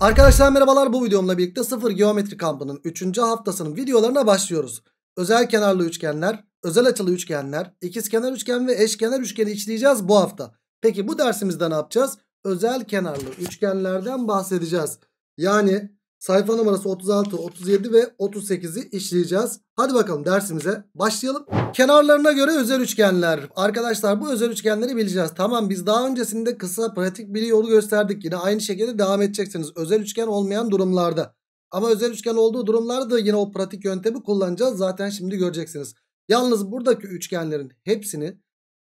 Arkadaşlar merhabalar bu videomla birlikte sıfır geometri kampının 3. haftasının videolarına başlıyoruz. Özel kenarlı üçgenler, özel açılı üçgenler, ikizkenar üçgen ve eşkenar üçgeni işleyeceğiz bu hafta. Peki bu dersimizde ne yapacağız? Özel kenarlı üçgenlerden bahsedeceğiz. Yani Sayfa numarası 36, 37 ve 38'i işleyeceğiz. Hadi bakalım dersimize başlayalım. Kenarlarına göre özel üçgenler. Arkadaşlar bu özel üçgenleri bileceğiz. Tamam biz daha öncesinde kısa pratik bir yolu gösterdik. Yine aynı şekilde devam edeceksiniz. Özel üçgen olmayan durumlarda. Ama özel üçgen olduğu durumlarda yine o pratik yöntemi kullanacağız. Zaten şimdi göreceksiniz. Yalnız buradaki üçgenlerin hepsini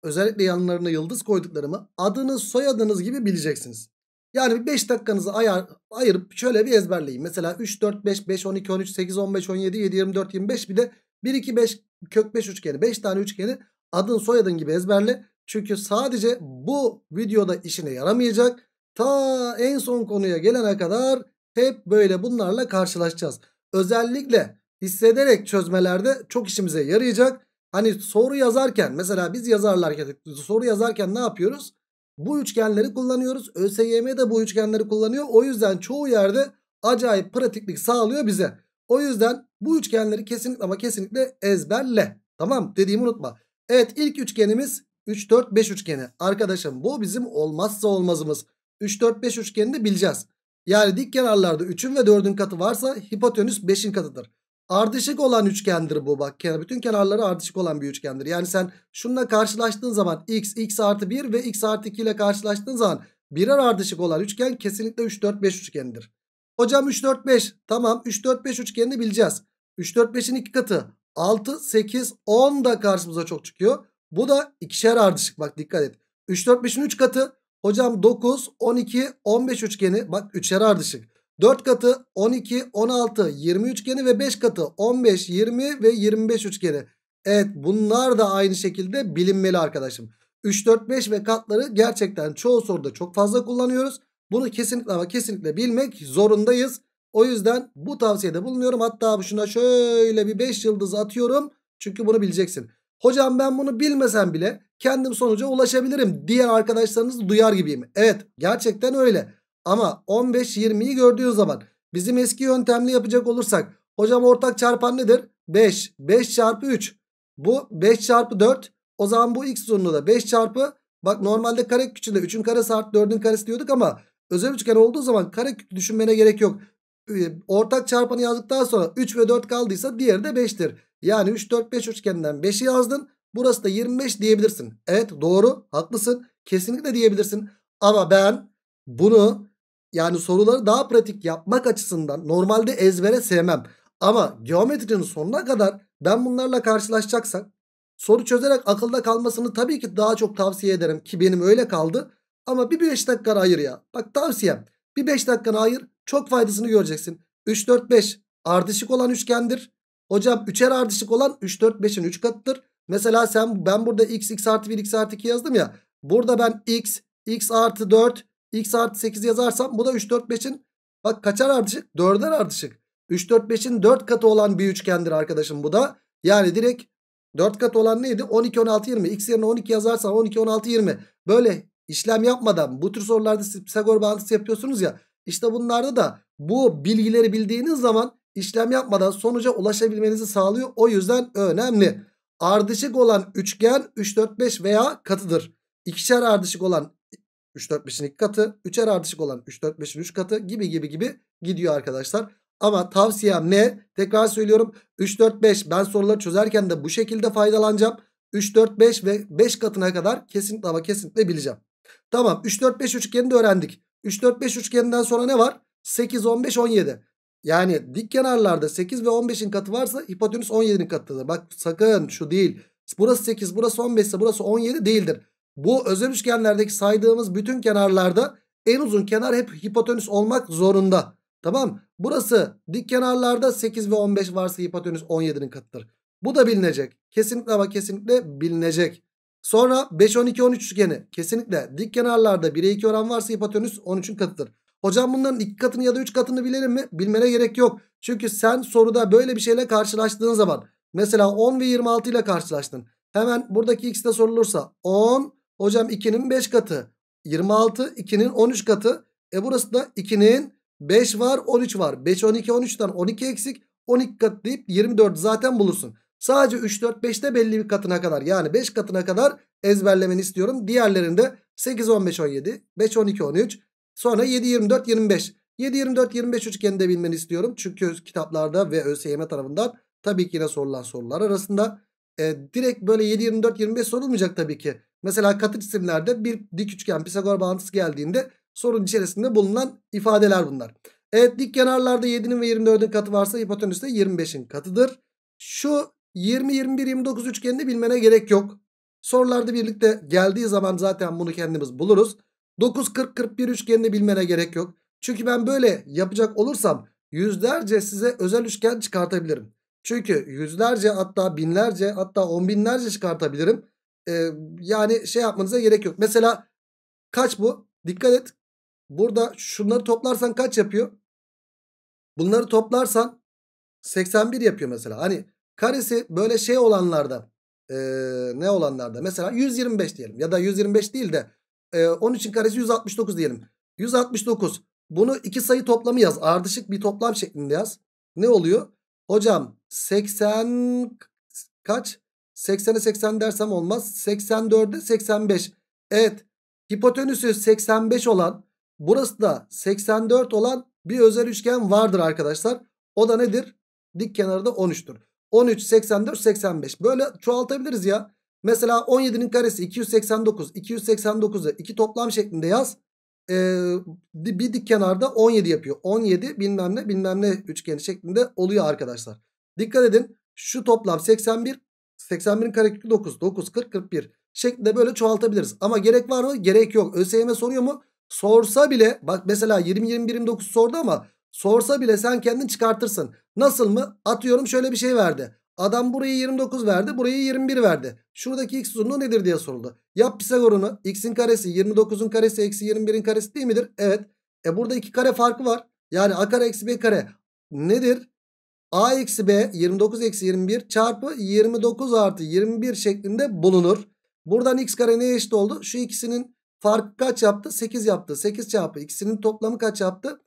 özellikle yanlarına yıldız koyduklarımı adınız soyadınız gibi bileceksiniz. Yani bir 5 dakikanızı ayar, ayırıp şöyle bir ezberleyin. Mesela 3, 4, 5, 5, 12, 13, 8, 15, 17, 7, 24, 25 bir de 1, 2, 5 kök 5 üçgeni 5 tane üçgeni adın soyadın gibi ezberle. Çünkü sadece bu videoda işine yaramayacak. Ta en son konuya gelene kadar hep böyle bunlarla karşılaşacağız. Özellikle hissederek çözmelerde çok işimize yarayacak. Hani soru yazarken mesela biz yazarlarken soru yazarken ne yapıyoruz? bu üçgenleri kullanıyoruz. ÖSYM de bu üçgenleri kullanıyor. O yüzden çoğu yerde acayip pratiklik sağlıyor bize. O yüzden bu üçgenleri kesinlikle ama kesinlikle ezberle. Tamam dediğimi unutma. Evet ilk üçgenimiz 3 4 5 üçgeni. Arkadaşım bu bizim olmazsa olmazımız. 3 4 5 üçgenini bileceğiz. Yani dik kenarlarda 3'ün ve 4'ün katı varsa hipotenüs 5'in katıdır. Ardışık olan üçgendir bu bak. Bütün kenarları ardışık olan bir üçgendir. Yani sen şununla karşılaştığın zaman x, x artı 1 ve x artı 2 ile karşılaştığın zaman birer ardışık olan üçgen kesinlikle 3, 4, 5 üçgenidir. Hocam 3, 4, 5 tamam 3, 4, 5 üçgenini bileceğiz. 3, 4, 5'in iki katı 6, 8, 10 da karşımıza çok çıkıyor. Bu da ikişer ardışık bak dikkat et. 3, 4, 5'in 3 katı hocam 9, 12, 15 üçgeni bak üçer ardışık. 4 katı 12, 16, 20 üçgeni ve 5 katı 15, 20 ve 25 üçgeni. Evet bunlar da aynı şekilde bilinmeli arkadaşım. 3, 4, 5 ve katları gerçekten çoğu soruda çok fazla kullanıyoruz. Bunu kesinlikle ama kesinlikle bilmek zorundayız. O yüzden bu tavsiyede bulunuyorum. Hatta şuna şöyle bir 5 yıldız atıyorum. Çünkü bunu bileceksin. Hocam ben bunu bilmesem bile kendim sonuca ulaşabilirim diyen arkadaşlarınız duyar gibiyim. Evet gerçekten öyle. Ama 15-20'yi gördüğün zaman bizim eski yöntemli yapacak olursak hocam ortak çarpan nedir? 5. 5 çarpı 3. Bu 5 çarpı 4. O zaman bu x zorunlu da 5 çarpı bak normalde kare küçüğünde 3'ün karesi artı 4'ün karesi diyorduk ama özel üçgen olduğu zaman kare düşünmene gerek yok. Ee, ortak çarpanı yazdıktan sonra 3 ve 4 kaldıysa diğeri de 5'tir. Yani 3, 4, 5 üçgeninden 5'i yazdın. Burası da 25 diyebilirsin. Evet doğru haklısın. Kesinlikle diyebilirsin. Ama ben bunu yani soruları daha pratik yapmak açısından normalde ezbere sevmem. Ama geometrinin sonuna kadar ben bunlarla karşılaşacaksak soru çözerek akılda kalmasını tabii ki daha çok tavsiye ederim ki benim öyle kaldı. Ama bir 5 dakika ayır ya. Bak tavsiyem bir 5 dakikanı ayır çok faydasını göreceksin. 3 4 5 ardışık olan üçgendir. Hocam 3'er ardışık olan 3 4 5'in 3 katıdır. Mesela sen ben burada x x artı 1 x artı 2 yazdım ya. Burada ben x x artı 4 X artı 8 yazarsam bu da 3 4 5'in bak kaçar ardışık? 4'er ardışık. 3 4 5'in 4 katı olan bir üçgendir arkadaşım bu da. Yani direkt 4 katı olan neydi? 12 16 20. X yerine 12 yazarsan 12 16 20. Böyle işlem yapmadan bu tür sorularda siz Pisagor bağıntısı yapıyorsunuz ya. işte bunlarda da bu bilgileri bildiğiniz zaman işlem yapmadan sonuca ulaşabilmenizi sağlıyor. O yüzden önemli. Ardışık olan üçgen 3, 4, 5 veya katıdır. İkişer ardışık olan 3 4 5'in 2 katı. 3'er ardışık olan 3 4 5'in 3 katı gibi gibi gibi gidiyor arkadaşlar. Ama tavsiyem ne? Tekrar söylüyorum. 3 4 5 ben soruları çözerken de bu şekilde faydalanacağım. 3 4 5 ve 5 katına kadar kesinlikle ama kesinlikle bileceğim. Tamam 3 4 5 üçgenini de öğrendik. 3 4 5 üçgeninden sonra ne var? 8 15 17. Yani dik kenarlarda 8 ve 15'in katı varsa hipotenüs 17'nin katıdır. Bak sakın şu değil. Burası 8 burası 15 ise burası 17 değildir. Bu özel üçgenlerdeki saydığımız bütün kenarlarda en uzun kenar hep hipotenüs olmak zorunda. Tamam Burası dik kenarlarda 8 ve 15 varsa hipotenüs 17'nin katıdır. Bu da bilinecek. Kesinlikle ama kesinlikle bilinecek. Sonra 5, 12, 13 üçgeni. Kesinlikle dik kenarlarda 1'e 2 oran varsa hipotenüs 13'ün katıdır. Hocam bunların 2 katını ya da 3 katını bilelim mi? Bilmene gerek yok. Çünkü sen soruda böyle bir şeyle karşılaştığın zaman. Mesela 10 ve 26 ile karşılaştın. Hemen buradaki x de sorulursa 10 Hocam 2'nin 5 katı 26. 2'nin 13 katı. E burası da 2'nin 5 var 13 var. 5 12 13'ten 12 eksik. 12 kat deyip 24 zaten bulursun. Sadece 3 4 5'te belli bir katına kadar yani 5 katına kadar ezberlemeni istiyorum. Diğerlerinde 8 15 17 5 12 13 sonra 7 24 25. 7 24 25 üçgeni bilmeni istiyorum. Çünkü kitaplarda ve ÖSYM tarafından tabii ki yine sorulan sorular arasında e, direkt böyle 7 24 25 sorulmayacak tabii ki. Mesela katı cisimlerde bir dik üçgen Pisagor bağıntısı geldiğinde sorun içerisinde bulunan ifadeler bunlar. Evet dik kenarlarda 7'nin ve 24'ün katı varsa hipotenüs de 25'in katıdır. Şu 20, 21, 29 üçgenini bilmene gerek yok. Sorularda birlikte geldiği zaman zaten bunu kendimiz buluruz. 9, 40, 41 üçgenini bilmene gerek yok. Çünkü ben böyle yapacak olursam yüzlerce size özel üçgen çıkartabilirim. Çünkü yüzlerce hatta binlerce hatta on binlerce çıkartabilirim. Ee, yani şey yapmanıza gerek yok. Mesela kaç bu? Dikkat et. Burada şunları toplarsan kaç yapıyor? Bunları toplarsan 81 yapıyor mesela. Hani karesi böyle şey olanlarda e, ne olanlarda mesela 125 diyelim ya da 125 değil de e, onun karesi 169 diyelim. 169 bunu iki sayı toplamı yaz ardışık bir toplam şeklinde yaz. Ne oluyor? Hocam 80 kaç? 80'e 80 dersem olmaz. 84'e 85. Evet hipotenüsü 85 olan burası da 84 olan bir özel üçgen vardır arkadaşlar. O da nedir? Dik kenarı da 13'tür. 13, 84, 85. Böyle çoğaltabiliriz ya. Mesela 17'nin karesi 289. 289'u 2 toplam şeklinde yaz. Ee, bir dik kenarda 17 yapıyor. 17 bilmem ne bilmem ne üçgeni şeklinde oluyor arkadaşlar. Dikkat edin şu toplam 81 81'in karekökü 9. 9, 40, 41 şeklinde böyle çoğaltabiliriz. Ama gerek var mı? Gerek yok. ÖSYM soruyor mu? Sorsa bile bak mesela 20, 21, 29 sordu ama sorsa bile sen kendin çıkartırsın. Nasıl mı? Atıyorum şöyle bir şey verdi. Adam burayı 29 verdi. Burayı 21 verdi. Şuradaki x uzunluğu nedir diye soruldu. Yap Pisagor'unu. x'in karesi 29'un karesi eksi 21'in karesi değil midir? Evet. E burada iki kare farkı var. Yani a kare eksi b kare nedir? a eksi b 29 eksi 21 çarpı 29 artı 21 şeklinde bulunur. Buradan x kare neye eşit oldu? Şu ikisinin farkı kaç yaptı? 8 yaptı. 8 çarpı ikisinin toplamı kaç yaptı?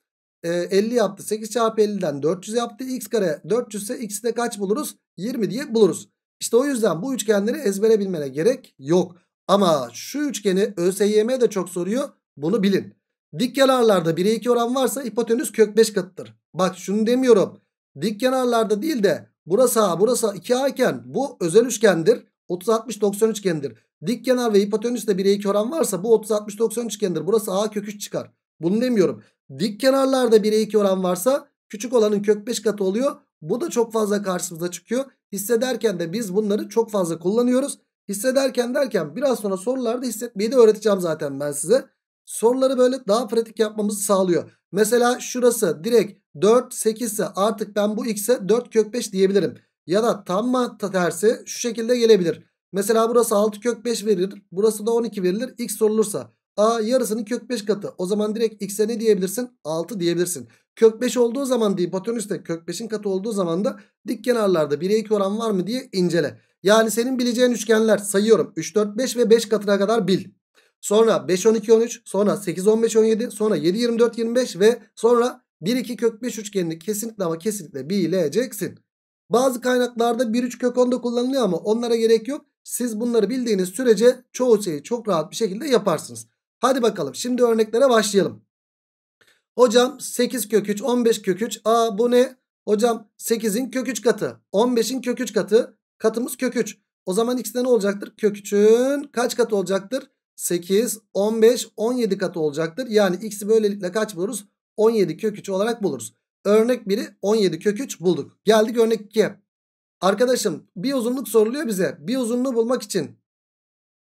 E, ee, 50 yaptı. 8 çarpı 50'den 400 yaptı. x kare 400 ise x'i de kaç buluruz? 20 diye buluruz. İşte o yüzden bu üçgenleri ezbere bilmene gerek yok. Ama şu üçgeni ÖSYM de çok soruyor. Bunu bilin. Dik kenarlarda 1'e 2 oran varsa hipotenüs kök 5 katıdır. Bak şunu demiyorum dik kenarlarda değil de burası A burası 2A iken bu özel üçgendir. 30-60-90 üçgendir. Dik kenar ve hipotenüsle 1'e 2 oran varsa bu 30-60-90 üçgendir. Burası A kök 3 çıkar. Bunu demiyorum. Dik kenarlarda 1'e 2 oran varsa küçük olanın kök 5 katı oluyor. Bu da çok fazla karşımıza çıkıyor. Hissederken de biz bunları çok fazla kullanıyoruz. Hissederken derken biraz sonra sorularda hissetmeyi de öğreteceğim zaten ben size. Soruları böyle daha pratik yapmamızı sağlıyor. Mesela şurası direkt 4 8 ise artık ben bu x'e 4 kök 5 diyebilirim. Ya da tam tersi şu şekilde gelebilir. Mesela burası 6 kök 5 verilir. Burası da 12 verilir. X sorulursa. A yarısının kök 5 katı. O zaman direkt x'e ne diyebilirsin? 6 diyebilirsin. Kök 5 olduğu zaman hipotenüs de kök 5'in katı olduğu zaman da dik kenarlarda 1'e 2 oran var mı diye incele. Yani senin bileceğin üçgenler sayıyorum. 3, 4, 5 ve 5 katına kadar bil. Sonra 5 12 13, sonra 8 15 17, sonra 7 24 25 ve sonra 1 2 kök 5 üçgenini kesinlikle ama kesinlikle bileceksin. Bazı kaynaklarda 1 3 kök 10 da kullanılıyor ama onlara gerek yok. Siz bunları bildiğiniz sürece çoğu şeyi çok rahat bir şekilde yaparsınız. Hadi bakalım şimdi örneklere başlayalım. Hocam 8 kök 3 15 kök 3. Aa bu ne? Hocam 8'in kök 3 katı. 15'in kök 3 katı. Katımız kök 3. O zaman x'de ne olacaktır? Kök 3'ün kaç katı olacaktır? 8, 15, 17 katı olacaktır. Yani x'i böylelikle kaç buluruz? 17 kök 3 olarak buluruz. Örnek 1'i 17 kök 3 bulduk. Geldik örnek 2'ye. Arkadaşım bir uzunluk soruluyor bize. Bir uzunluğu bulmak için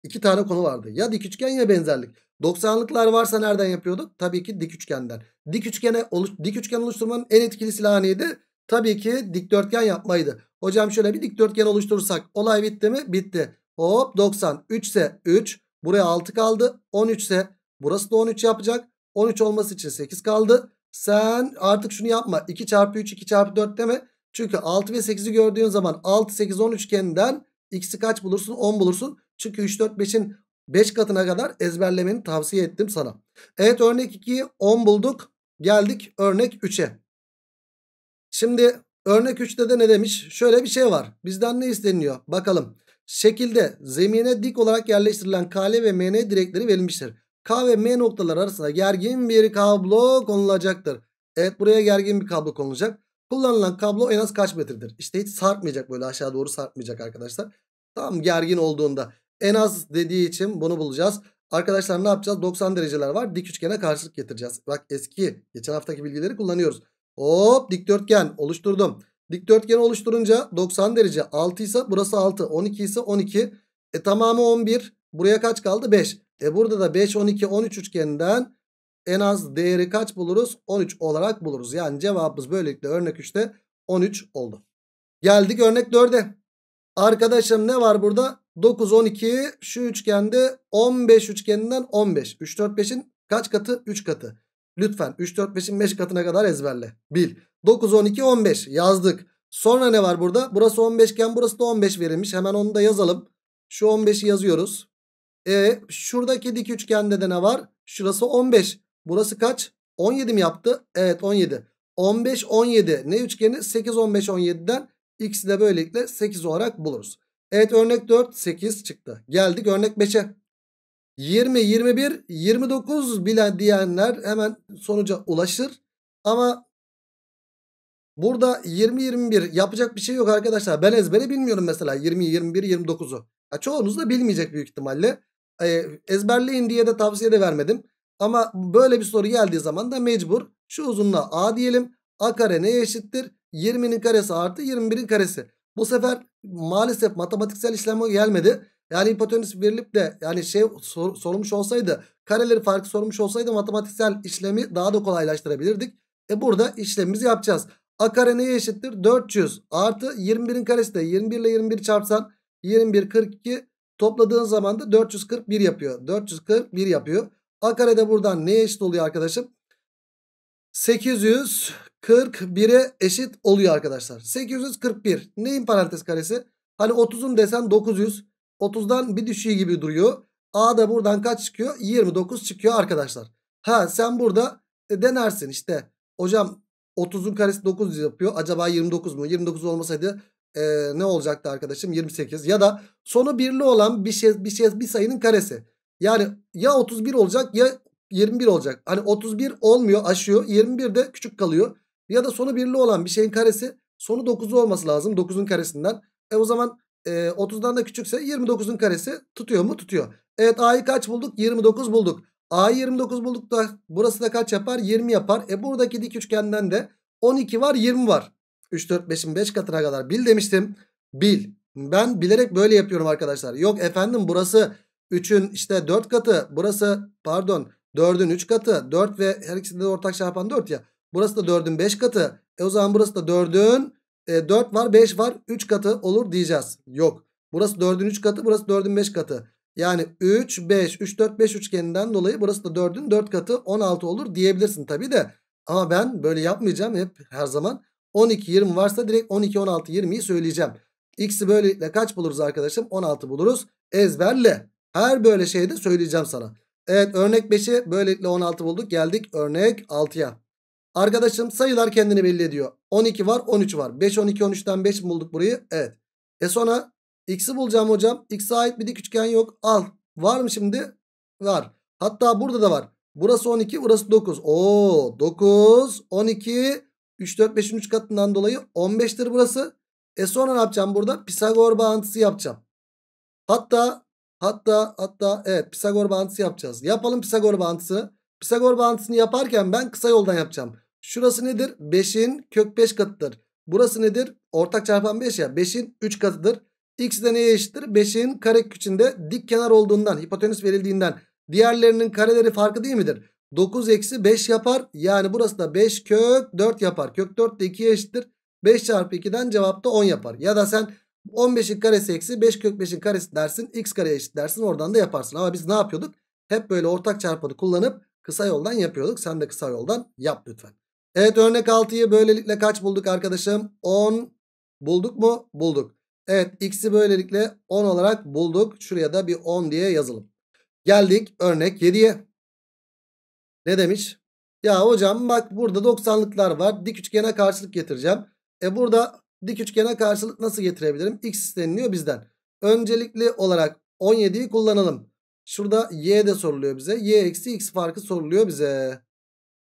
iki tane konu vardı. Ya dik üçgen ya benzerlik. 90'lıklar varsa nereden yapıyorduk? Tabii ki dik üçgenden. Dik üçgene oluş dik üçgen oluşturmanın en etkili silahı neydi? Tabii ki dikdörtgen yapmaydı. Hocam şöyle bir dikdörtgen oluşturursak olay bitti mi? Bitti. Hop 90 3 ise 3 Buraya 6 kaldı. 13 ise burası da 13 yapacak. 13 olması için 8 kaldı. Sen artık şunu yapma. 2 çarpı 3 2 çarpı 4 deme. Çünkü 6 ve 8'i gördüğün zaman 6 8 10 üçgeninden x'i kaç bulursun? 10 bulursun. Çünkü 3 4 5'in 5 katına kadar ezberlemeni tavsiye ettim sana. Evet örnek 2'yi 10 bulduk. Geldik örnek 3'e. Şimdi örnek 3'te de ne demiş? Şöyle bir şey var. Bizden ne isteniyor? Bakalım. Şekilde zemine dik olarak yerleştirilen KL ve MN direkleri verilmiştir. K ve M noktaları arasında gergin bir kablo konulacaktır. Evet buraya gergin bir kablo konulacak. Kullanılan kablo en az kaç metredir? İşte hiç sarkmayacak böyle aşağı doğru sarkmayacak arkadaşlar. Tam gergin olduğunda en az dediği için bunu bulacağız. Arkadaşlar ne yapacağız? 90 dereceler var. Dik üçgene karşılık getireceğiz. Bak eski geçen haftaki bilgileri kullanıyoruz. Hop dikdörtgen oluşturdum. Dikdörtgen oluşturunca 90 derece 6 ise burası 6. 12 ise 12. E tamamı 11. Buraya kaç kaldı? 5. E burada da 5, 12, 13 üçgeninden en az değeri kaç buluruz? 13 olarak buluruz. Yani cevabımız böylelikle örnek 3'te 13 oldu. Geldik örnek 4'e. Arkadaşım ne var burada? 9, 12 şu üçgende 15 üçgeninden 15. 3, 4, 5'in kaç katı? 3 katı. Lütfen 3, 4, 5'in 5 katına kadar ezberle. Bil. 9, 12, 15 yazdık. Sonra ne var burada? Burası 15 iken burası da 15 verilmiş. Hemen onu da yazalım. Şu 15'i yazıyoruz. E şuradaki dik üçgende de ne var? Şurası 15. Burası kaç? 17 mi yaptı? Evet 17. 15, 17. Ne üçgeni? 8, 15, 17'den x'i de böylelikle 8 olarak buluruz. Evet örnek 4, 8 çıktı. Geldik örnek 5'e. 20, 21, 29 bilen diyenler hemen sonuca ulaşır. Ama burada 20, 21 yapacak bir şey yok arkadaşlar. Ben ezbere bilmiyorum mesela 20, 21, 29'u. Çoğunuz da bilmeyecek büyük ihtimalle. Ee, ezberleyin diye de tavsiye de vermedim. Ama böyle bir soru geldiği zaman da mecbur şu uzunluğa A diyelim. A kare neye eşittir? 20'nin karesi artı 21'in karesi. Bu sefer maalesef matematiksel işlem gelmedi. Yani hipotenüs verilip de yani şey sor, sorulmuş olsaydı kareleri farkı sormuş olsaydı matematiksel işlemi daha da kolaylaştırabilirdik. E burada işlemimizi yapacağız. A kare neye eşittir? 400 artı 21'in karesi de 21 ile 21 çarpsan 21 42 topladığın zaman da 441 yapıyor. 441 yapıyor. A kare de buradan neye eşit oluyor arkadaşım? 841'e eşit oluyor arkadaşlar. 841 neyin parantez karesi? Hani 30'un desen 900. 30'dan bir düşüğü gibi duruyor. A da buradan kaç çıkıyor? 29 çıkıyor arkadaşlar. Ha sen burada e, denersin işte. Hocam 30'un karesi 9 yapıyor. Acaba 29 mu? 29 olmasaydı e, ne olacaktı arkadaşım? 28 ya da sonu birli olan bir şey bir şey bir sayının karesi. Yani ya 31 olacak ya 21 olacak. Hani 31 olmuyor, aşıyor. 21 de küçük kalıyor. Ya da sonu birli olan bir şeyin karesi sonu 9 olması lazım 9'un karesinden. E o zaman e, ee, 30'dan da küçükse 29'un karesi tutuyor mu? Tutuyor. Evet A'yı kaç bulduk? 29 bulduk. A'yı 29 bulduk da burası da kaç yapar? 20 yapar. E buradaki dik üçgenden de 12 var 20 var. 3, 4, 5'in 5 katına kadar bil demiştim. Bil. Ben bilerek böyle yapıyorum arkadaşlar. Yok efendim burası 3'ün işte 4 katı. Burası pardon 4'ün 3 katı. 4 ve her ikisinde de ortak çarpan 4 ya. Burası da 4'ün 5 katı. E o zaman burası da 4'ün e, 4 var 5 var 3 katı olur diyeceğiz. Yok. Burası 4'ün 3 katı burası 4'ün 5 katı. Yani 3 5 3 4 5 üçgeninden dolayı burası da 4'ün 4 katı 16 olur diyebilirsin tabi de. Ama ben böyle yapmayacağım hep her zaman. 12 20 varsa direkt 12 16 20'yi söyleyeceğim. X'i böylelikle kaç buluruz arkadaşım? 16 buluruz. Ezberle. Her böyle şeyde söyleyeceğim sana. Evet örnek 5'i böylelikle 16 bulduk. Geldik örnek 6'ya. Arkadaşım sayılar kendini belli ediyor. 12 var 13 var. 5 12 13'ten 5 bulduk burayı? Evet. E sonra x'i bulacağım hocam. X'e ait bir dik üçgen yok. Al. Var mı şimdi? Var. Hatta burada da var. Burası 12 burası 9. Oo 9 12 3 4 5'in 3 katından dolayı 15'tir burası. E sonra ne yapacağım burada? Pisagor bağıntısı yapacağım. Hatta hatta hatta evet Pisagor bağıntısı yapacağız. Yapalım Pisagor bağıntısı. Pisagor bağıntısını yaparken ben kısa yoldan yapacağım. Şurası nedir? 5'in kök 5 katıdır. Burası nedir? Ortak çarpan 5 ya. 5'in 3 katıdır. X de neye eşittir? 5'in kare küçüğünde dik kenar olduğundan, hipotenüs verildiğinden diğerlerinin kareleri farkı değil midir? 9 eksi 5 yapar. Yani burası da 5 kök 4 yapar. Kök 4 de 2'ye eşittir. 5 çarpı 2'den cevap da 10 yapar. Ya da sen 15'in karesi eksi 5 kök 5'in karesi dersin. X kareye eşit dersin. Oradan da yaparsın. Ama biz ne yapıyorduk? Hep böyle ortak çarpanı kullanıp kısa yoldan yapıyorduk. Sen de kısa yoldan yap lütfen. Evet örnek 6'yı böylelikle kaç bulduk arkadaşım? 10 bulduk mu? Bulduk. Evet x'i böylelikle 10 olarak bulduk. Şuraya da bir 10 diye yazalım. Geldik örnek 7'ye. Ne demiş? Ya hocam bak burada 90'lıklar var. Dik üçgene karşılık getireceğim. E burada dik üçgene karşılık nasıl getirebilirim? X isteniliyor bizden. Öncelikli olarak 17'yi kullanalım. Şurada y de soruluyor bize. Y eksi x farkı soruluyor bize.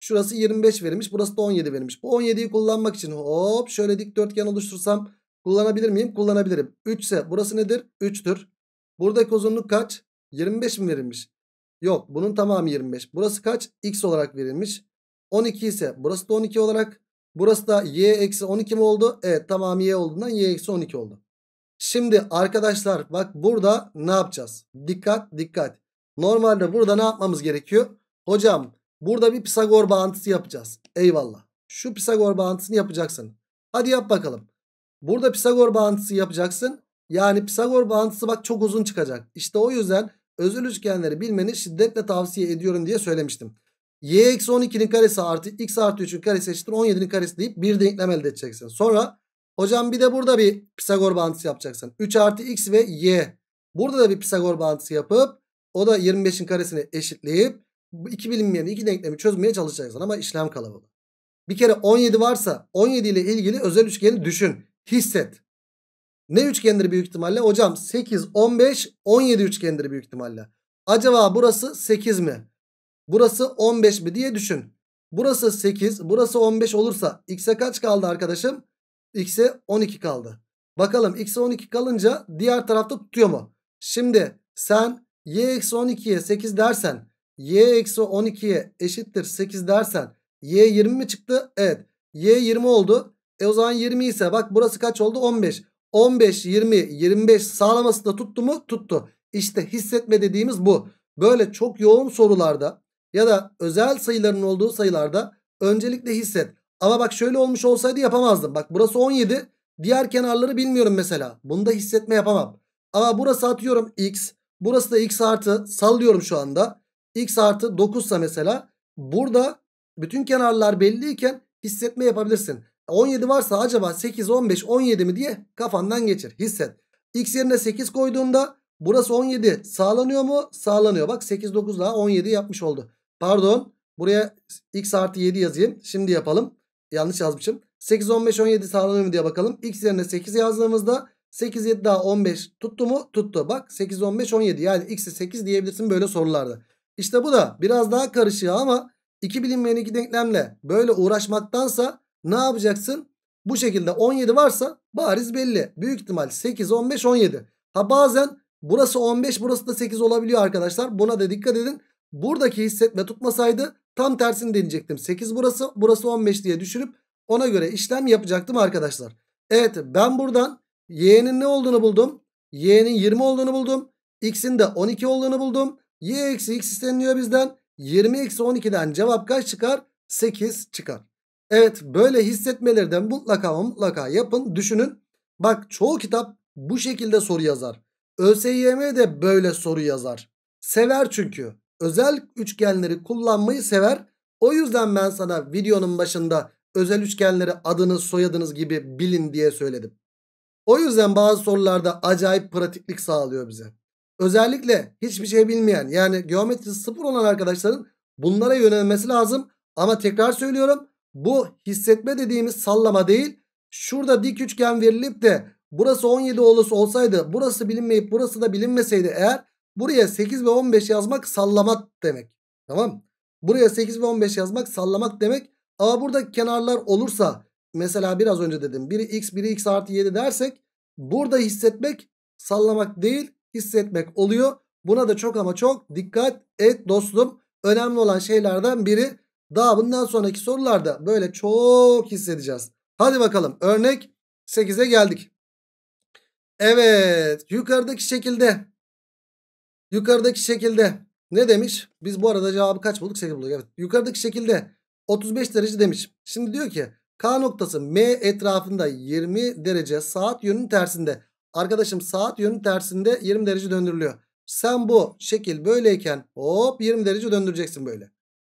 Şurası 25 verilmiş. Burası da 17 verilmiş. Bu 17'yi kullanmak için hop şöyle dikdörtgen oluştursam kullanabilir miyim? Kullanabilirim. 3 ise burası nedir? 3'tür. Buradaki uzunluk kaç? 25 mi verilmiş? Yok bunun tamamı 25. Burası kaç? X olarak verilmiş. 12 ise burası da 12 olarak. Burası da y eksi 12 mi oldu? Evet tamamı y olduğundan y eksi 12 oldu. Şimdi arkadaşlar bak burada ne yapacağız? Dikkat dikkat. Normalde burada ne yapmamız gerekiyor? Hocam Burada bir Pisagor bağıntısı yapacağız. Eyvallah. Şu Pisagor bağıntısını yapacaksın. Hadi yap bakalım. Burada Pisagor bağıntısı yapacaksın. Yani Pisagor bağıntısı bak çok uzun çıkacak. İşte o yüzden özel üçgenleri bilmeni şiddetle tavsiye ediyorum diye söylemiştim. y eksi 12'nin karesi artı x artı 3'ün karesi eşittir 17'nin karesi deyip bir denklem elde edeceksin. Sonra hocam bir de burada bir Pisagor bağıntısı yapacaksın. 3 artı x ve y. Burada da bir Pisagor bağıntısı yapıp o da 25'in karesini eşitleyip bu iki bilinmeyeni iki denklemi çözmeye çalışacaksın ama işlem kalabalığı. Bir kere 17 varsa 17 ile ilgili özel üçgeni düşün. Hisset. Ne üçgendir büyük ihtimalle? Hocam 8, 15, 17 üçgendir büyük ihtimalle. Acaba burası 8 mi? Burası 15 mi diye düşün. Burası 8, burası 15 olursa x'e kaç kaldı arkadaşım? X'e 12 kaldı. Bakalım x'e 12 kalınca diğer tarafta tutuyor mu? Şimdi sen y-12'ye 8 dersen y eksi 12'ye eşittir 8 dersen y 20 mi çıktı? Evet. y 20 oldu. E o zaman 20 ise bak burası kaç oldu? 15. 15, 20, 25 sağlaması da tuttu mu? Tuttu. İşte hissetme dediğimiz bu. Böyle çok yoğun sorularda ya da özel sayıların olduğu sayılarda öncelikle hisset. Ama bak şöyle olmuş olsaydı yapamazdım. Bak burası 17. Diğer kenarları bilmiyorum mesela. Bunda hissetme yapamam. Ama burası atıyorum x. Burası da x artı. Sallıyorum şu anda. X artı 9 ise mesela burada bütün kenarlar belliyken hissetme yapabilirsin. 17 varsa acaba 8, 15, 17 mi diye kafandan geçir. Hisset. X yerine 8 koyduğunda burası 17 sağlanıyor mu? Sağlanıyor. Bak 8, 9 daha 17 yapmış oldu. Pardon. Buraya x artı 7 yazayım. Şimdi yapalım. Yanlış yazmışım. 8, 15, 17 sağlanıyor mu diye bakalım. X yerine 8 yazdığımızda 8, 7 daha 15 tuttu mu? Tuttu. Bak 8, 15, 17. Yani X'i 8 diyebilirsin böyle sorularda. İşte bu da biraz daha karışık ama iki bilinmeyen iki denklemle böyle uğraşmaktansa ne yapacaksın? Bu şekilde 17 varsa bariz belli. Büyük ihtimal 8, 15, 17. Ha bazen burası 15 burası da 8 olabiliyor arkadaşlar. Buna da dikkat edin. Buradaki hissetme tutmasaydı tam tersini deneyecektim. 8 burası burası 15 diye düşürüp ona göre işlem yapacaktım arkadaşlar. Evet ben buradan y'nin ne olduğunu buldum. Y'nin 20 olduğunu buldum. X'in de 12 olduğunu buldum. Y eksi x isteniliyor bizden. 20 eksi 12'den cevap kaç çıkar? 8 çıkar. Evet böyle hissetmelerden mutlaka mutlaka yapın. Düşünün. Bak çoğu kitap bu şekilde soru yazar. ÖSYM de böyle soru yazar. Sever çünkü. Özel üçgenleri kullanmayı sever. O yüzden ben sana videonun başında özel üçgenleri adınız soyadınız gibi bilin diye söyledim. O yüzden bazı sorularda acayip pratiklik sağlıyor bize özellikle hiçbir şey bilmeyen yani geometrisi sıfır olan arkadaşların bunlara yönelmesi lazım. Ama tekrar söylüyorum bu hissetme dediğimiz sallama değil. Şurada dik üçgen verilip de burası 17 olası olsaydı burası bilinmeyip burası da bilinmeseydi eğer buraya 8 ve 15 yazmak sallamak demek. Tamam Buraya 8 ve 15 yazmak sallamak demek. Ama burada kenarlar olursa mesela biraz önce dedim biri x biri x artı 7 dersek burada hissetmek sallamak değil hissetmek oluyor. Buna da çok ama çok dikkat et dostum. Önemli olan şeylerden biri daha bundan sonraki sorularda böyle çok hissedeceğiz. Hadi bakalım örnek 8'e geldik. Evet yukarıdaki şekilde yukarıdaki şekilde ne demiş? Biz bu arada cevabı kaç bulduk? 8 bulduk. Evet. Yukarıdaki şekilde 35 derece demiş. Şimdi diyor ki K noktası M etrafında 20 derece saat yönünün tersinde. Arkadaşım saat yönü tersinde 20 derece döndürülüyor. Sen bu şekil böyleyken hop 20 derece döndüreceksin böyle.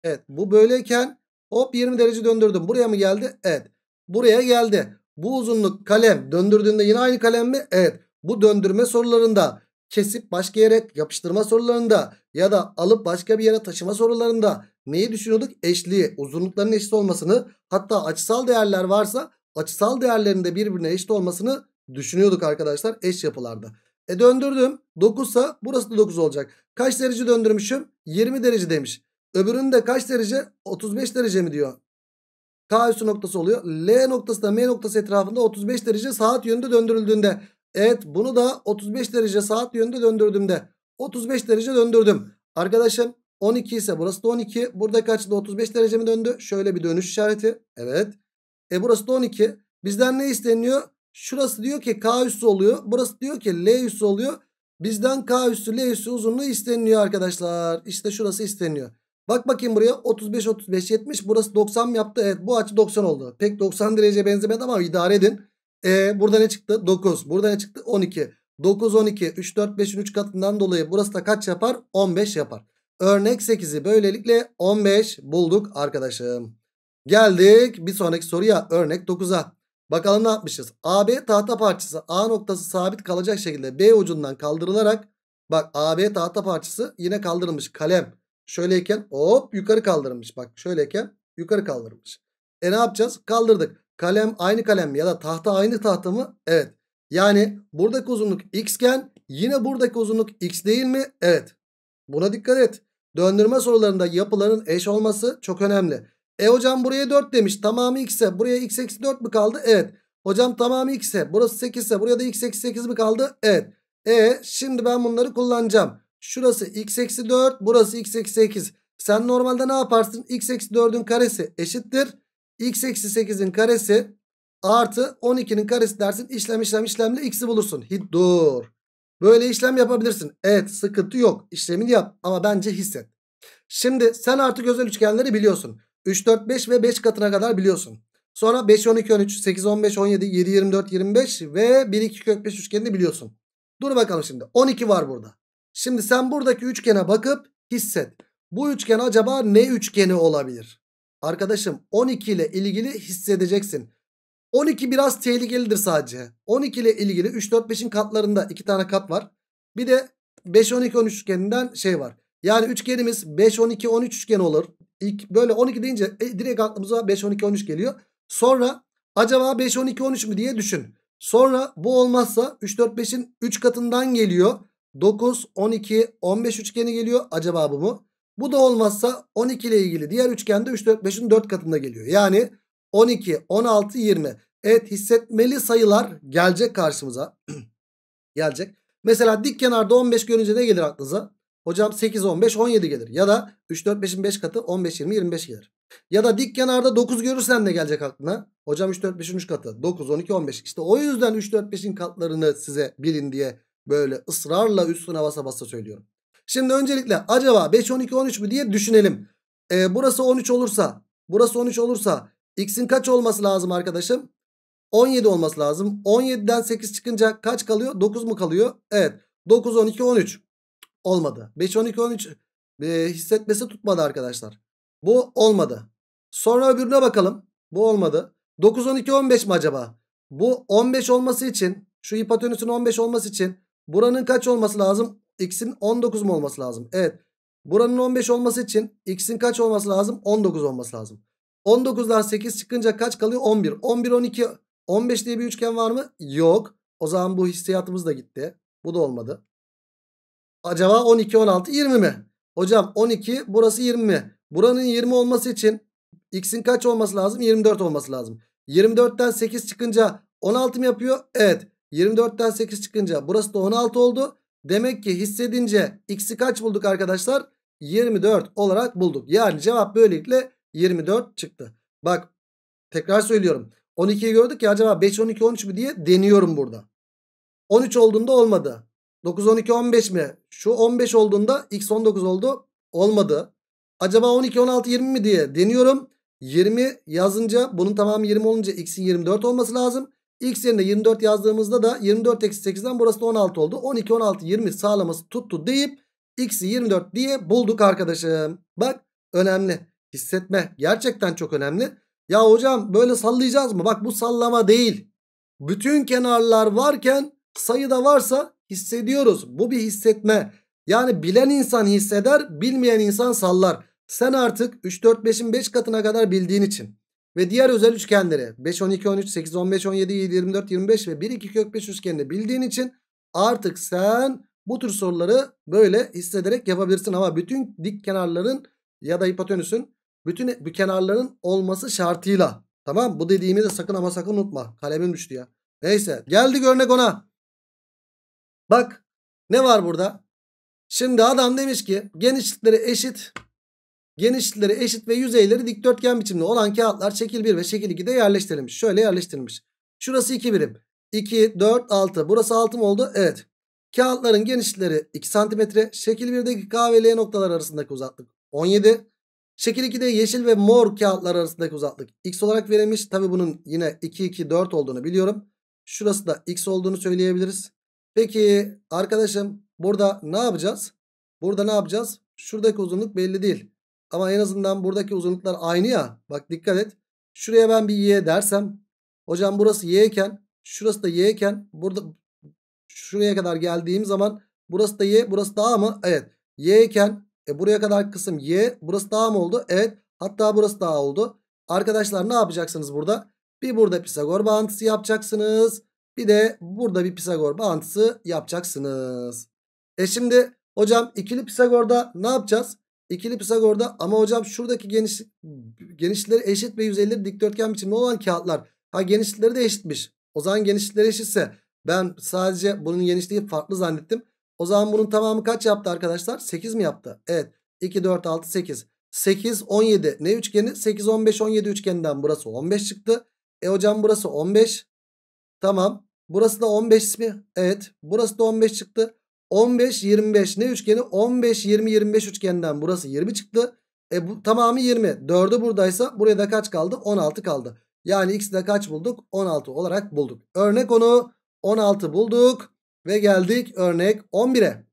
Evet bu böyleyken hop 20 derece döndürdüm. Buraya mı geldi? Evet. Buraya geldi. Bu uzunluk kalem döndürdüğünde yine aynı kalem mi? Evet. Bu döndürme sorularında kesip başka yere yapıştırma sorularında ya da alıp başka bir yere taşıma sorularında neyi düşünüyorduk? Eşliği, uzunlukların eşit olmasını hatta açısal değerler varsa açısal değerlerinde birbirine eşit olmasını Düşünüyorduk arkadaşlar eş yapılarda. E döndürdüm. 9 sa burası da 9 olacak. Kaç derece döndürmüşüm? 20 derece demiş. Öbüründe kaç derece? 35 derece mi diyor. K üssü noktası oluyor. L noktası da M noktası etrafında 35 derece saat yönünde döndürüldüğünde. Evet bunu da 35 derece saat yönünde döndürdüğümde. 35 derece döndürdüm. Arkadaşım 12 ise burası da 12. Burada kaç da 35 derece mi döndü? Şöyle bir dönüş işareti. Evet. E burası da 12. Bizden ne isteniyor? Şurası diyor ki K üssü oluyor. Burası diyor ki L üssü oluyor. Bizden K üssü L üssü uzunluğu isteniyor arkadaşlar. İşte şurası isteniyor. Bak bakayım buraya 35 35 70 burası 90 yaptı? Evet bu açı 90 oldu. Pek 90 derece benzemedi ama idare edin. Ee, burada ne çıktı? 9. Burada ne çıktı? 12. 9 12 3 4 5'in 3 katından dolayı burası da kaç yapar? 15 yapar. Örnek 8'i böylelikle 15 bulduk arkadaşım. Geldik bir sonraki soruya örnek 9'a. Bakalım ne yapmışız? AB tahta parçası A noktası sabit kalacak şekilde B ucundan kaldırılarak bak AB tahta parçası yine kaldırılmış. Kalem şöyleyken hop yukarı kaldırılmış. Bak şöyleyken yukarı kaldırılmış. E ne yapacağız? Kaldırdık. Kalem aynı kalem mi? ya da tahta aynı tahta mı? Evet. Yani buradaki uzunluk xken yine buradaki uzunluk x değil mi? Evet. Buna dikkat et. Döndürme sorularında yapıların eş olması çok önemli. E hocam buraya 4 demiş. Tamamı x'e. Buraya x eksi 4 mi kaldı? Evet. Hocam tamamı x'e. Burası 8 ise buraya da x eksi 8 mi kaldı? Evet. E şimdi ben bunları kullanacağım. Şurası x eksi 4. Burası x eksi 8. Sen normalde ne yaparsın? x eksi 4'ün karesi eşittir. x eksi 8'in karesi artı 12'nin karesi dersin. İşlem işlem işlemle x'i bulursun. Hit dur. Böyle işlem yapabilirsin. Evet sıkıntı yok. İşlemini yap ama bence hisset. Şimdi sen artık özel üçgenleri biliyorsun. 3, 4, 5 ve 5 katına kadar biliyorsun. Sonra 5, 12, 13, 8, 15, 17, 7, 24, 25 ve 1, 2 kök 5 üçgenini biliyorsun. Dur bakalım şimdi. 12 var burada. Şimdi sen buradaki üçgene bakıp hisset. Bu üçgen acaba ne üçgeni olabilir? Arkadaşım 12 ile ilgili hissedeceksin. 12 biraz tehlikelidir sadece. 12 ile ilgili 3, 4, 5'in katlarında 2 tane kat var. Bir de 5, 12, 13 üçgeninden şey var. Yani üçgenimiz 5, 12, 13 üçgen olur. İlk böyle 12 deyince e, direkt aklımıza 5, 12, 13 geliyor. Sonra acaba 5, 12, 13 mü diye düşün. Sonra bu olmazsa 3, 4, 5'in 3 katından geliyor. 9, 12, 15 üçgeni geliyor. Acaba bu mu? Bu da olmazsa 12 ile ilgili diğer üçgende 3, 4, 5'in 4 katında geliyor. Yani 12, 16, 20. Evet hissetmeli sayılar gelecek karşımıza. gelecek. Mesela dik kenarda 15 görünce ne gelir aklınıza? Hocam 8, 15, 17 gelir. Ya da 3, 4, 5'in 5 katı 15, 20, 25 gelir. Ya da dik kenarda 9 görürsen ne gelecek aklına. Hocam 3, 4, 5'in 3 katı 9, 12, 15. İşte o yüzden 3, 4, 5'in katlarını size bilin diye böyle ısrarla üstüne basa basa söylüyorum. Şimdi öncelikle acaba 5, 12, 13 mü diye düşünelim. Ee, burası 13 olursa, burası 13 olursa x'in kaç olması lazım arkadaşım? 17 olması lazım. 17'den 8 çıkınca kaç kalıyor? 9 mu kalıyor? Evet. 9, 12, 13. Olmadı. 5, 12, 13 e, hissetmesi tutmadı arkadaşlar. Bu olmadı. Sonra öbürüne bakalım. Bu olmadı. 9, 12, 15 mi acaba? Bu 15 olması için şu hipotenüsün 15 olması için buranın kaç olması lazım? X'in 19 mu olması lazım? Evet. Buranın 15 olması için X'in kaç olması lazım? 19 olması lazım. 19'dan 8 çıkınca kaç kalıyor? 11. 11, 12, 15 diye bir üçgen var mı? Yok. O zaman bu hissiyatımız da gitti. Bu da olmadı. Acaba 12, 16, 20 mi? Hocam 12 burası 20 mi? Buranın 20 olması için x'in kaç olması lazım? 24 olması lazım. 24'ten 8 çıkınca 16 mı yapıyor? Evet. 24'ten 8 çıkınca burası da 16 oldu. Demek ki hissedince x'i kaç bulduk arkadaşlar? 24 olarak bulduk. Yani cevap böylelikle 24 çıktı. Bak tekrar söylüyorum. 12'yi gördük ya acaba 5, 12, 13 mü diye deniyorum burada. 13 olduğunda olmadı. 9, 12, 15 mi? Şu 15 olduğunda x 19 oldu. Olmadı. Acaba 12, 16, 20 mi diye deniyorum. 20 yazınca bunun tamamı 20 olunca x'in 24 olması lazım. X yerine 24 yazdığımızda da 24 eksi 8'den burası da 16 oldu. 12, 16, 20 sağlaması tuttu deyip x'i 24 diye bulduk arkadaşım. Bak önemli. Hissetme gerçekten çok önemli. Ya hocam böyle sallayacağız mı? Bak bu sallama değil. Bütün kenarlar varken sayı da varsa hissediyoruz. Bu bir hissetme. Yani bilen insan hisseder, bilmeyen insan sallar. Sen artık 3, 4, 5'in 5 katına kadar bildiğin için ve diğer özel üçgenleri 5, 12, 13, 8, 15, 17, 7, 24, 25 ve 1, 2 kök 5 üçgenini bildiğin için artık sen bu tür soruları böyle hissederek yapabilirsin. Ama bütün dik kenarların ya da hipotenüsün bütün bu kenarların olması şartıyla. Tamam bu dediğimi de sakın ama sakın unutma. Kalemim düştü ya. Neyse Geldi örnek ona. Bak ne var burada? Şimdi adam demiş ki genişlikleri eşit genişlikleri eşit ve yüzeyleri dikdörtgen biçimde olan kağıtlar şekil 1 ve şekil 2'de yerleştirilmiş. Şöyle yerleştirilmiş. Şurası 2 birim. 2, 4, 6. Burası 6 mı oldu? Evet. Kağıtların genişlikleri 2 cm. Şekil 1'deki K ve L noktalar arasındaki uzaklık 17. Şekil 2'de yeşil ve mor kağıtlar arasındaki uzaklık x olarak verilmiş. Tabi bunun yine 2, 2, 4 olduğunu biliyorum. Şurası da x olduğunu söyleyebiliriz. Peki arkadaşım burada ne yapacağız? Burada ne yapacağız? Şuradaki uzunluk belli değil. Ama en azından buradaki uzunluklar aynı ya. Bak dikkat et. Şuraya ben bir y dersem. Hocam burası y iken şurası da y iken burada şuraya kadar geldiğim zaman burası da y burası da a mı? Evet. Y iken e, buraya kadar kısım y burası da a mı oldu? Evet. Hatta burası da a oldu. Arkadaşlar ne yapacaksınız burada? Bir burada Pisagor bağıntısı yapacaksınız. Bir de burada bir Pisagor bağıntısı yapacaksınız. E şimdi hocam ikili Pisagor'da ne yapacağız? İkili Pisagor'da ama hocam şuradaki geniş, genişlikleri eşit ve 150 dikdörtgen biçimli olan kağıtlar. Ha genişlikleri de eşitmiş. O zaman genişlikleri eşitse ben sadece bunun genişliği farklı zannettim. O zaman bunun tamamı kaç yaptı arkadaşlar? 8 mi yaptı? Evet. 2, 4, 6, 8. 8, 17. Ne üçgeni? 8, 15, 17 üçgeninden burası 15 çıktı. E hocam burası 15. Tamam. Burası da 15 mi? Evet. Burası da 15 çıktı. 15 25 ne üçgeni? 15 20 25 üçgeninden burası 20 çıktı. E bu tamamı 20. 4'ü buradaysa buraya da kaç kaldı? 16 kaldı. Yani x'i de kaç bulduk? 16 olarak bulduk. Örnek onu 16 bulduk ve geldik örnek 11'e.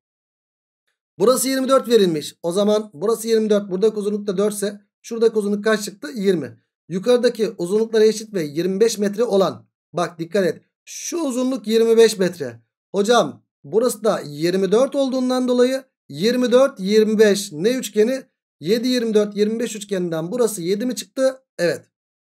Burası 24 verilmiş. O zaman burası 24. Burada uzunluk da 4 ise şurada uzunluk kaç çıktı? 20. Yukarıdaki uzunluklara eşit ve 25 metre olan bak dikkat et. Şu uzunluk 25 metre. Hocam burası da 24 olduğundan dolayı 24 25 ne üçgeni? 7 24 25 üçgeninden burası 7 mi çıktı? Evet.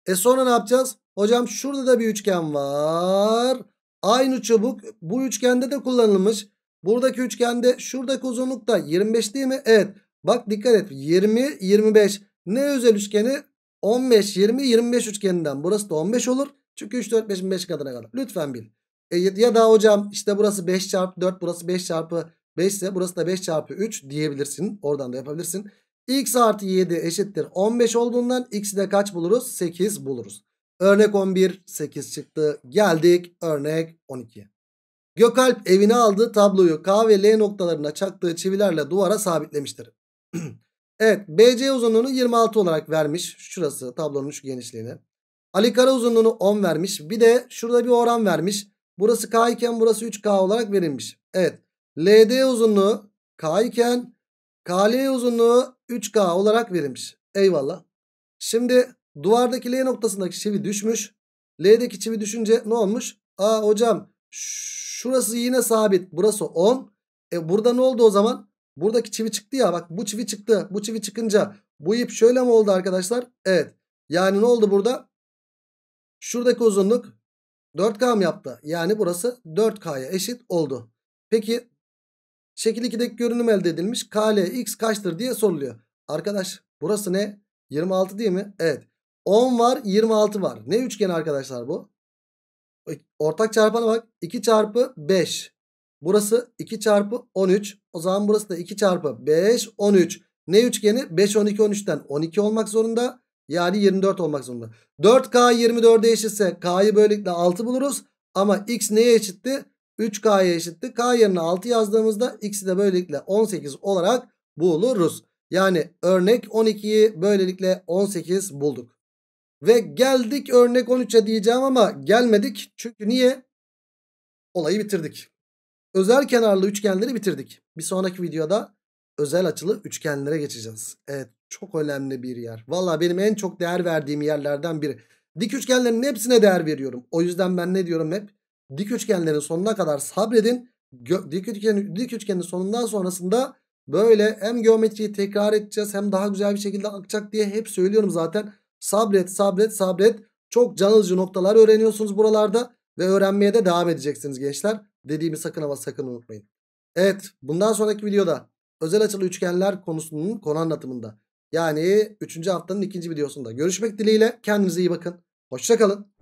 E sonra ne yapacağız? Hocam şurada da bir üçgen var. Aynı çubuk bu üçgende de kullanılmış. Buradaki üçgende şuradaki uzunluk da 25 değil mi? Evet. Bak dikkat et. 20 25. Ne özel üçgeni? 15 20 25 üçgeninden. Burası da 15 olur. Çünkü 3, 4, 5, 5 kadına kadar. Lütfen bil. E, ya da hocam işte burası 5 çarpı 4 burası 5 çarpı 5 ise burası da 5 çarpı 3 diyebilirsin. Oradan da yapabilirsin. X artı 7 eşittir 15 olduğundan x'i de kaç buluruz? 8 buluruz. Örnek 11 8 çıktı. Geldik örnek 12. Gökalp evine aldığı tabloyu K ve L noktalarına çaktığı çivilerle duvara sabitlemiştir. evet BC uzunluğunu 26 olarak vermiş. Şurası tablonun şu genişliğini. Ali kare uzunluğunu 10 vermiş. Bir de şurada bir oran vermiş. Burası K iken burası 3K olarak verilmiş. Evet. LD uzunluğu K iken KL uzunluğu 3K olarak verilmiş. Eyvallah. Şimdi duvardaki L noktasındaki çivi düşmüş. L'deki çivi düşünce ne olmuş? Aa hocam şurası yine sabit. Burası 10. E burada ne oldu o zaman? Buradaki çivi çıktı ya bak bu çivi çıktı. Bu çivi çıkınca bu ip şöyle mi oldu arkadaşlar? Evet. Yani ne oldu burada? Şuradaki uzunluk 4K mı yaptı? Yani burası 4K'ya eşit oldu. Peki şekil 2'deki görünüm elde edilmiş. KL X kaçtır diye soruluyor. Arkadaş burası ne? 26 değil mi? Evet. 10 var 26 var. Ne üçgeni arkadaşlar bu? Ortak çarpana bak. 2 çarpı 5. Burası 2 çarpı 13. O zaman burası da 2 çarpı 5 13. Ne üçgeni? 5 12 13'ten 12 olmak zorunda. Yani 24 olmak zorunda. 4K 24'e eşitse K'yı böylelikle 6 buluruz. Ama X neye eşitti? 3K'ya eşitti. K yerine 6 yazdığımızda X'i de böylelikle 18 olarak buluruz. Yani örnek 12'yi böylelikle 18 bulduk. Ve geldik örnek 13'e diyeceğim ama gelmedik. Çünkü niye? Olayı bitirdik. Özel kenarlı üçgenleri bitirdik. Bir sonraki videoda özel açılı üçgenlere geçeceğiz. Evet çok önemli bir yer. Valla benim en çok değer verdiğim yerlerden biri. Dik üçgenlerin hepsine değer veriyorum. O yüzden ben ne diyorum hep? Dik üçgenlerin sonuna kadar sabredin. Gö dik, üçgen, dik üçgenin sonundan sonrasında böyle hem geometriyi tekrar edeceğiz hem daha güzel bir şekilde akacak diye hep söylüyorum zaten. Sabret sabret sabret. Çok canılıcı noktalar öğreniyorsunuz buralarda ve öğrenmeye de devam edeceksiniz gençler. Dediğimi sakın ama sakın unutmayın. Evet bundan sonraki videoda özel açılı üçgenler konusunun konu anlatımında yani 3. haftanın ikinci videosunda görüşmek dileğiyle. Kendinize iyi bakın. Hoşçakalın.